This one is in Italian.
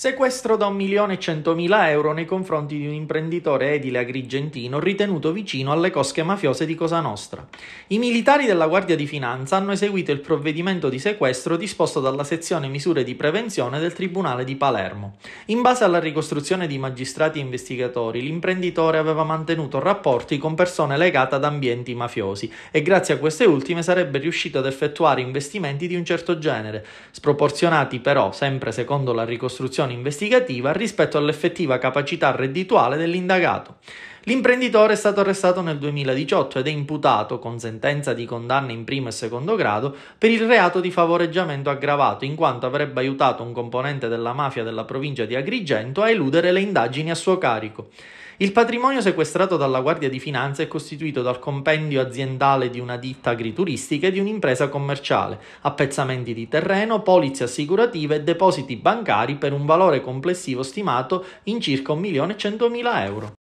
Sequestro da 1.100.000 euro nei confronti di un imprenditore edile agrigentino ritenuto vicino alle cosche mafiose di Cosa Nostra. I militari della Guardia di Finanza hanno eseguito il provvedimento di sequestro disposto dalla sezione misure di prevenzione del Tribunale di Palermo. In base alla ricostruzione di magistrati e investigatori, l'imprenditore aveva mantenuto rapporti con persone legate ad ambienti mafiosi e grazie a queste ultime sarebbe riuscito ad effettuare investimenti di un certo genere, sproporzionati però, sempre secondo la ricostruzione investigativa rispetto all'effettiva capacità reddituale dell'indagato L'imprenditore è stato arrestato nel 2018 ed è imputato con sentenza di condanna in primo e secondo grado per il reato di favoreggiamento aggravato in quanto avrebbe aiutato un componente della mafia della provincia di Agrigento a eludere le indagini a suo carico. Il patrimonio sequestrato dalla Guardia di Finanza è costituito dal compendio aziendale di una ditta agrituristica e di un'impresa commerciale, appezzamenti di terreno, polizze assicurative e depositi bancari per un valore complessivo stimato in circa 1.100.000 euro.